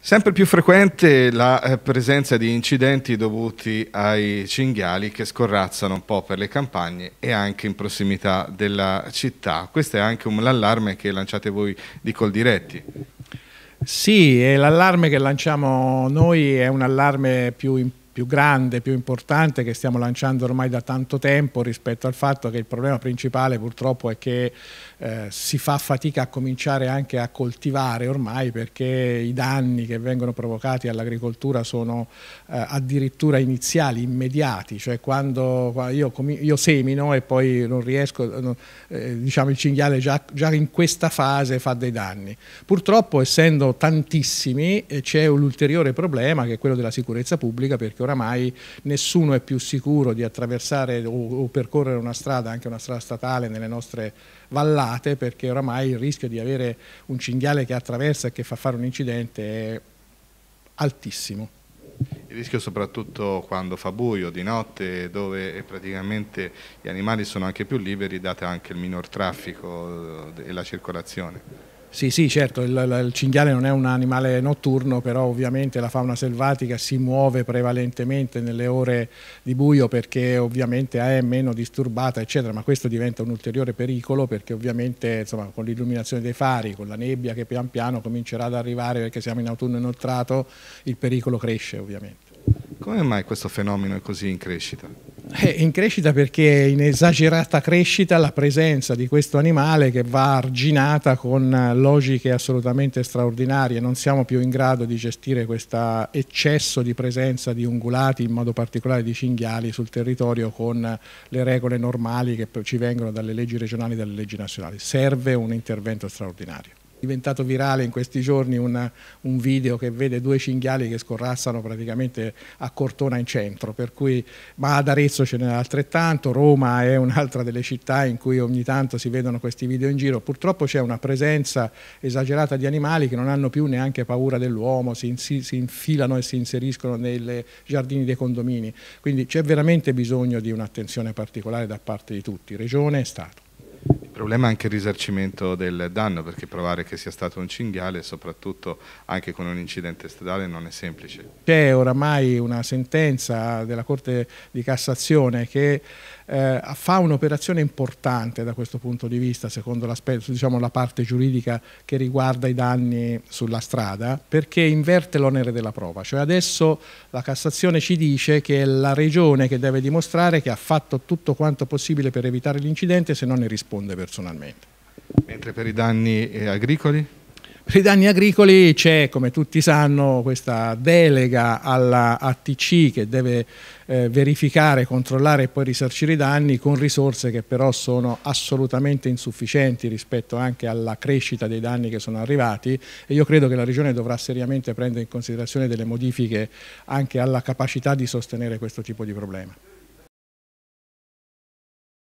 Sempre più frequente la eh, presenza di incidenti dovuti ai cinghiali che scorrazzano un po' per le campagne e anche in prossimità della città. Questo è anche un allarme che lanciate voi di Coldiretti. Sì, l'allarme che lanciamo noi è un allarme più importante più grande, più importante che stiamo lanciando ormai da tanto tempo rispetto al fatto che il problema principale purtroppo è che eh, si fa fatica a cominciare anche a coltivare ormai perché i danni che vengono provocati all'agricoltura sono eh, addirittura iniziali, immediati, cioè quando io, io semino e poi non riesco, non, eh, diciamo il cinghiale già, già, in questa fase fa dei danni. Purtroppo essendo tantissimi eh, c'è un ulteriore problema che è quello della sicurezza pubblica perché oramai nessuno è più sicuro di attraversare o, o percorrere una strada, anche una strada statale, nelle nostre vallate, perché oramai il rischio di avere un cinghiale che attraversa e che fa fare un incidente è altissimo. Il rischio soprattutto quando fa buio, di notte, dove praticamente gli animali sono anche più liberi, data anche il minor traffico eh, e la circolazione. Sì, sì, certo, il, il, cinghiale non è un animale notturno, però ovviamente la fauna selvatica si muove prevalentemente nelle ore di buio perché ovviamente è meno disturbata, eccetera, ma questo diventa un ulteriore pericolo perché ovviamente insomma, con l'illuminazione dei fari, con la nebbia che pian piano comincerà ad arrivare perché siamo in autunno inoltrato, il pericolo cresce ovviamente. Come mai questo fenomeno è così in crescita? È eh, in crescita perché è in esagerata crescita la presenza di questo animale che va arginata con logiche assolutamente straordinarie. Non siamo più in grado di gestire questo eccesso di presenza di ungulati, in modo particolare di cinghiali, sul territorio con le regole normali che ci vengono dalle leggi regionali e dalle leggi nazionali. Serve un intervento straordinario diventato virale in questi giorni una, un video che vede due cinghiali che scorrazzano praticamente a Cortona in centro, cui, ma ad Arezzo ce n'è altrettanto, Roma è un'altra delle città in cui ogni tanto si vedono questi video in giro, purtroppo c'è una presenza esagerata di animali che non hanno più neanche paura dell'uomo, si, si, si, infilano e si inseriscono nei giardini dei condomini, quindi c'è veramente bisogno di un'attenzione particolare da parte di tutti, Regione e Stato problema è anche il risarcimento del danno, perché provare che sia stato un cinghiale, soprattutto anche con un incidente stradale, non è semplice. C'è oramai una sentenza della Corte di Cassazione che eh, fa un'operazione importante da questo punto di vista, secondo diciamo, la parte giuridica che riguarda i danni sulla strada, perché inverte l'onere della prova. Cioè adesso la Cassazione ci dice che è la Regione che deve dimostrare che ha fatto tutto quanto possibile per evitare l'incidente se non ne risponde personalmente. Mentre per i danni eh, agricoli? Per i danni agricoli c'è, come tutti sanno, questa delega alla ATC che deve eh, verificare, controllare e poi risarcire i danni con risorse che però sono assolutamente insufficienti rispetto anche alla crescita dei danni che sono arrivati e io credo che la Regione dovrà seriamente prendere in considerazione delle modifiche anche alla capacità di sostenere questo tipo di problema.